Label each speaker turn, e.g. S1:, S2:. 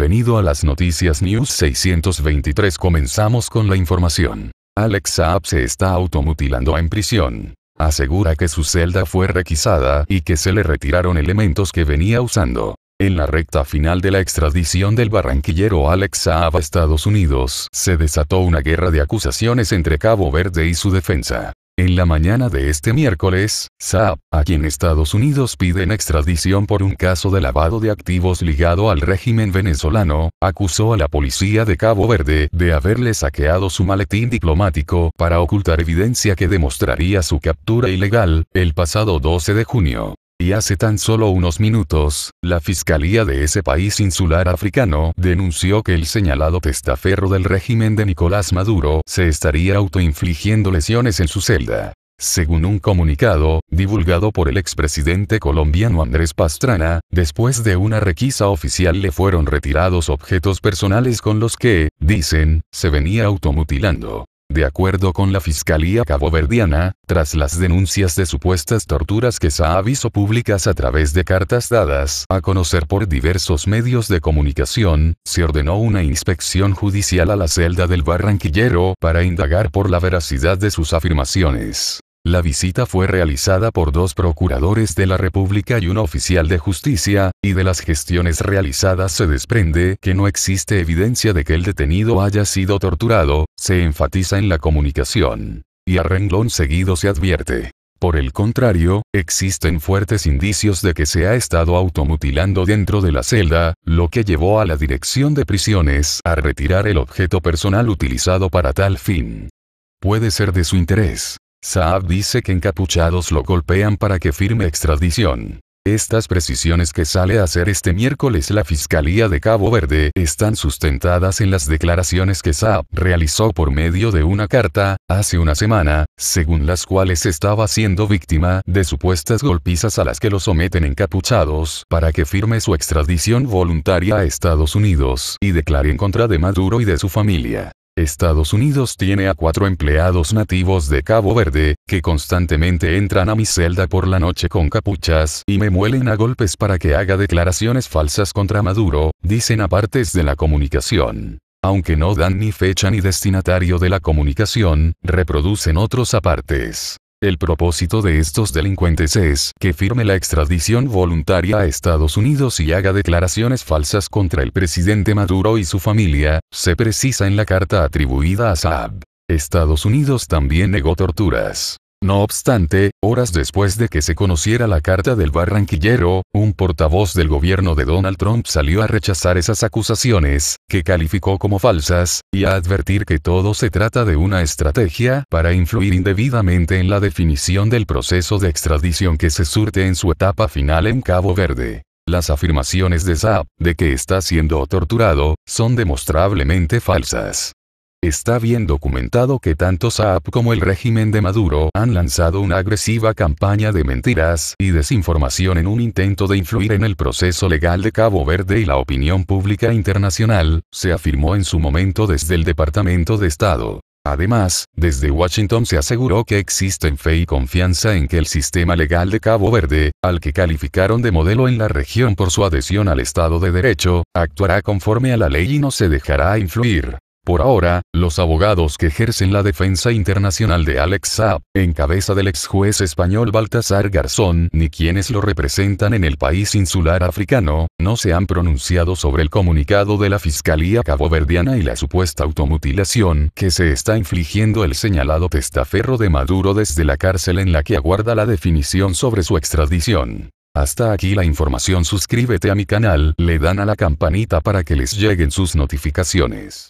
S1: Bienvenido a las noticias News 623. Comenzamos con la información. Alex Saab se está automutilando en prisión. Asegura que su celda fue requisada y que se le retiraron elementos que venía usando. En la recta final de la extradición del barranquillero Alex Saab a Estados Unidos, se desató una guerra de acusaciones entre Cabo Verde y su defensa. En la mañana de este miércoles, Saab, a quien Estados Unidos piden extradición por un caso de lavado de activos ligado al régimen venezolano, acusó a la policía de Cabo Verde de haberle saqueado su maletín diplomático para ocultar evidencia que demostraría su captura ilegal, el pasado 12 de junio y hace tan solo unos minutos, la Fiscalía de ese país insular africano denunció que el señalado testaferro del régimen de Nicolás Maduro se estaría autoinfligiendo lesiones en su celda. Según un comunicado, divulgado por el expresidente colombiano Andrés Pastrana, después de una requisa oficial le fueron retirados objetos personales con los que, dicen, se venía automutilando. De acuerdo con la Fiscalía caboverdiana, tras las denuncias de supuestas torturas que ha hizo públicas a través de cartas dadas a conocer por diversos medios de comunicación, se ordenó una inspección judicial a la celda del barranquillero para indagar por la veracidad de sus afirmaciones. La visita fue realizada por dos procuradores de la República y un oficial de justicia, y de las gestiones realizadas se desprende que no existe evidencia de que el detenido haya sido torturado, se enfatiza en la comunicación. Y a renglón seguido se advierte. Por el contrario, existen fuertes indicios de que se ha estado automutilando dentro de la celda, lo que llevó a la Dirección de Prisiones a retirar el objeto personal utilizado para tal fin. Puede ser de su interés Saab dice que encapuchados lo golpean para que firme extradición. Estas precisiones que sale a hacer este miércoles la Fiscalía de Cabo Verde están sustentadas en las declaraciones que Saab realizó por medio de una carta, hace una semana, según las cuales estaba siendo víctima de supuestas golpizas a las que lo someten encapuchados para que firme su extradición voluntaria a Estados Unidos y declare en contra de Maduro y de su familia. Estados Unidos tiene a cuatro empleados nativos de Cabo Verde, que constantemente entran a mi celda por la noche con capuchas y me muelen a golpes para que haga declaraciones falsas contra Maduro, dicen apartes de la comunicación. Aunque no dan ni fecha ni destinatario de la comunicación, reproducen otros apartes. El propósito de estos delincuentes es que firme la extradición voluntaria a Estados Unidos y haga declaraciones falsas contra el presidente Maduro y su familia, se precisa en la carta atribuida a Saab. Estados Unidos también negó torturas. No obstante, horas después de que se conociera la carta del barranquillero, un portavoz del gobierno de Donald Trump salió a rechazar esas acusaciones, que calificó como falsas, y a advertir que todo se trata de una estrategia para influir indebidamente en la definición del proceso de extradición que se surte en su etapa final en Cabo Verde. Las afirmaciones de Saab, de que está siendo torturado, son demostrablemente falsas. Está bien documentado que tanto Saab como el régimen de Maduro han lanzado una agresiva campaña de mentiras y desinformación en un intento de influir en el proceso legal de Cabo Verde y la opinión pública internacional, se afirmó en su momento desde el Departamento de Estado. Además, desde Washington se aseguró que existen fe y confianza en que el sistema legal de Cabo Verde, al que calificaron de modelo en la región por su adhesión al Estado de Derecho, actuará conforme a la ley y no se dejará influir. Por ahora, los abogados que ejercen la defensa internacional de Alex Saab, en cabeza del ex juez español Baltasar Garzón, ni quienes lo representan en el país insular africano, no se han pronunciado sobre el comunicado de la Fiscalía Caboverdiana y la supuesta automutilación que se está infligiendo el señalado testaferro de Maduro desde la cárcel en la que aguarda la definición sobre su extradición. Hasta aquí la información suscríbete a mi canal, le dan a la campanita para que les lleguen sus notificaciones.